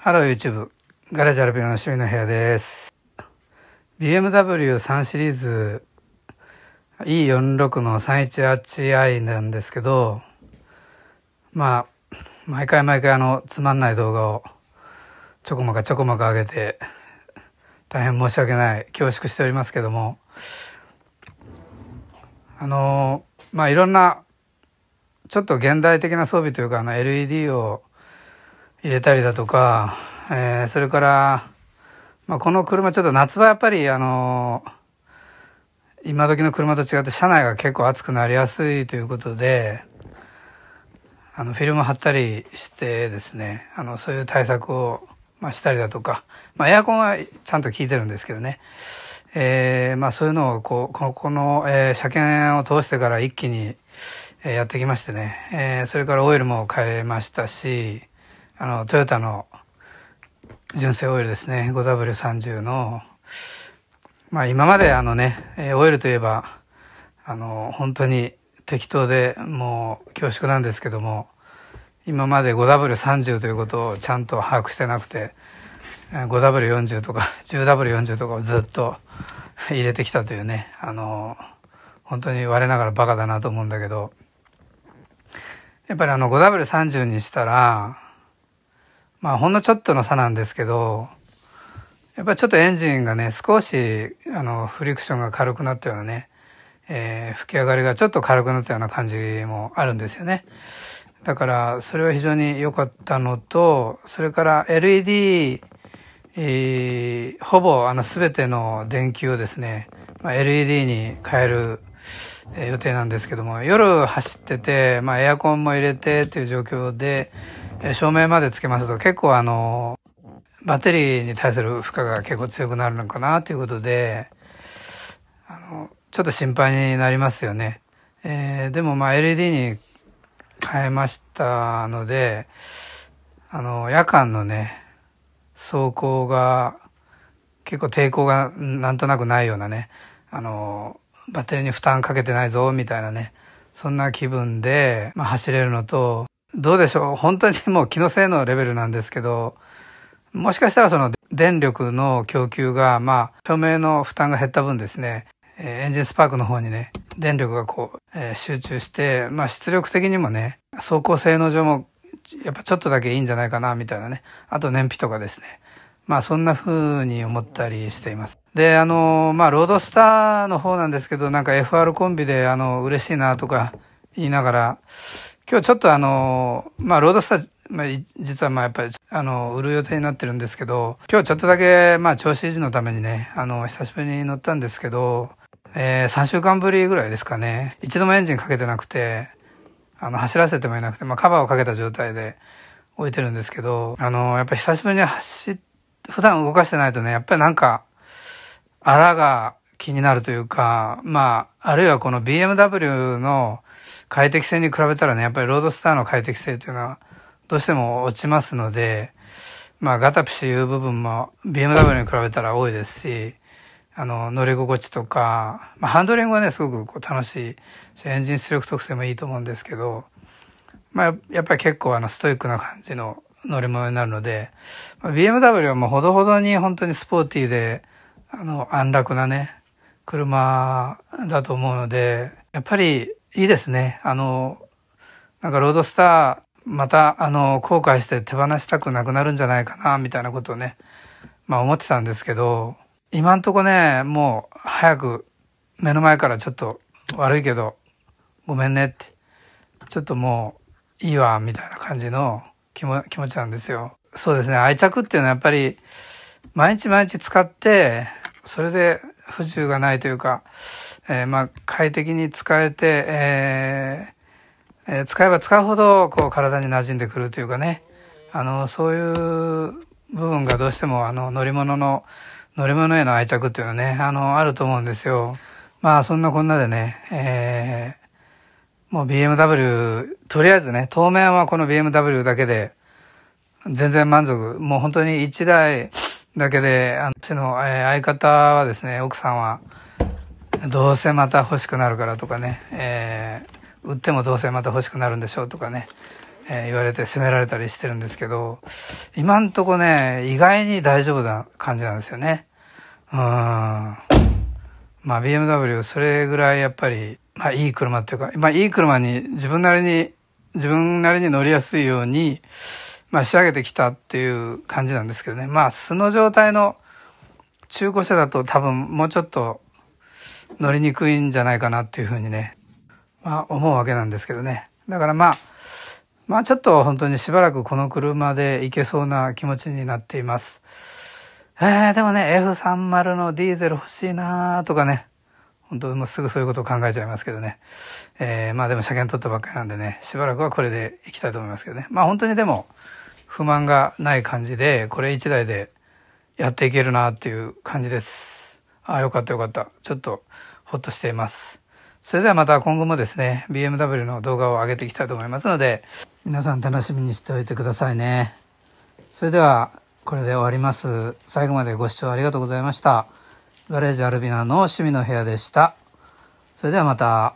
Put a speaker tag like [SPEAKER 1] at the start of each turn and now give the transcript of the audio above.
[SPEAKER 1] ハロー YouTube ガレージアルピノの趣味の部屋です BMW3 シリーズ E46 の 318i なんですけどまあ毎回毎回あのつまんない動画をちょこまかちょこまか上げて大変申し訳ない恐縮しておりますけどもあのまあいろんなちょっと現代的な装備というかあの LED を入れたりだとか、えー、それから、まあ、この車ちょっと夏場やっぱりあの、今時の車と違って車内が結構暑くなりやすいということで、あの、フィルム貼ったりしてですね、あの、そういう対策を、まあ、したりだとか、まあ、エアコンはちゃんと効いてるんですけどね、えー、まあ、そういうのを、こう、この、この、えー、車検を通してから一気に、えー、やってきましてね、えー、それからオイルも変えましたし、あの、トヨタの純正オイルですね。5W30 の、まあ今まであのね、オイルといえば、あの、本当に適当でもう恐縮なんですけども、今まで 5W30 ということをちゃんと把握してなくて、5W40 とか 10W40 とかをずっと入れてきたというね、あの、本当に我ながらバカだなと思うんだけど、やっぱりあの 5W30 にしたら、まあほんのちょっとの差なんですけど、やっぱりちょっとエンジンがね、少し、あの、フリクションが軽くなったようなね、えー、吹き上がりがちょっと軽くなったような感じもあるんですよね。だから、それは非常に良かったのと、それから LED、えー、ほぼあの全ての電球をですね、まあ、LED に変える、え予定なんですけども、夜走ってて、まあ、エアコンも入れてっていう状況で、照明までつけますと結構あの、バッテリーに対する負荷が結構強くなるのかなということで、あの、ちょっと心配になりますよね。えー、でもまあ LED に変えましたので、あの、夜間のね、走行が結構抵抗がなんとなくないようなね、あの、バッテリーに負担かけてないぞ、みたいなね、そんな気分で、まあ、走れるのと、どうでしょう本当にもう気のせいのレベルなんですけど、もしかしたらその電力の供給が、まあ、照明の負担が減った分ですね、エンジンスパークの方にね、電力がこう、えー、集中して、まあ出力的にもね、走行性能上も、やっぱちょっとだけいいんじゃないかな、みたいなね。あと燃費とかですね。まあそんな風に思ったりしています。で、あの、まあロードスターの方なんですけど、なんか FR コンビで、あの、嬉しいなとか言いながら、今日ちょっとあの、まあ、ロードスター、まあ、実はまあやっぱり、あの、売る予定になってるんですけど、今日ちょっとだけ、まあ、調子維持のためにね、あの、久しぶりに乗ったんですけど、えー、3週間ぶりぐらいですかね。一度もエンジンかけてなくて、あの、走らせてもいなくて、まあ、カバーをかけた状態で置いてるんですけど、あの、やっぱ久しぶりに走っ、普段動かしてないとね、やっぱりなんか、荒が気になるというか、まあ、あるいはこの BMW の快適性に比べたらね、やっぱりロードスターの快適性というのはどうしても落ちますので、まあガタピシいう部分も BMW に比べたら多いですし、あの、乗り心地とか、まあハンドリングはね、すごくこう楽しいし、エンジン出力特性もいいと思うんですけど、まあやっぱり結構あのストイックな感じの乗り物になるので、まあ、BMW はもうほどほどに本当にスポーティーで、あの、安楽なね、車だと思うので、やっぱりいいですね。あの、なんかロードスター、また、あの、後悔して手放したくなくなるんじゃないかな、みたいなことをね、まあ思ってたんですけど、今んとこね、もう早く目の前からちょっと悪いけど、ごめんねって、ちょっともういいわ、みたいな感じの気も気持ちなんですよ。そうですね、愛着っていうのはやっぱり、毎日毎日使って、それで不自由がないというか、えー、まあ快適に使えて、えーえー、使えば使うほどこう体に馴染んでくるというかねあのそういう部分がどうしてもあの乗り物の乗り物への愛着っていうのはねあのあると思うんですよ。まあそんなこんなでね、えー、もう BMW とりあえずね当面はこの BMW だけで全然満足もう本当に1台だけで、私の、え相方はですね、奥さんは、どうせまた欲しくなるからとかね、えー、売ってもどうせまた欲しくなるんでしょうとかね、えー、言われて責められたりしてるんですけど、今んとこね、意外に大丈夫な感じなんですよね。うん。まあ BMW それぐらいやっぱり、まあいい車っていうか、まあいい車に自分なりに、自分なりに乗りやすいように、まあ、仕上げてきたっていう感じなんですけどね。まあ、素の状態の中古車だと多分もうちょっと乗りにくいんじゃないかなっていうふうにね、まあ、思うわけなんですけどね。だからまあ、まあちょっと本当にしばらくこの車で行けそうな気持ちになっています。えー、でもね、F30 のディーゼル欲しいなーとかね、本当、もうすぐそういうことを考えちゃいますけどね。えー、まあでも車検取ったばっかりなんでね、しばらくはこれでいきたいと思いますけどね。まあ本当にでも、不満がない感じで、これ一台でやっていけるなっていう感じです。ああ、よかったよかった。ちょっと、ほっとしています。それではまた今後もですね、BMW の動画を上げていきたいと思いますので、皆さん楽しみにしておいてくださいね。それでは、これで終わります。最後までご視聴ありがとうございました。ガレージアルビナの趣味の部屋でした。それではまた。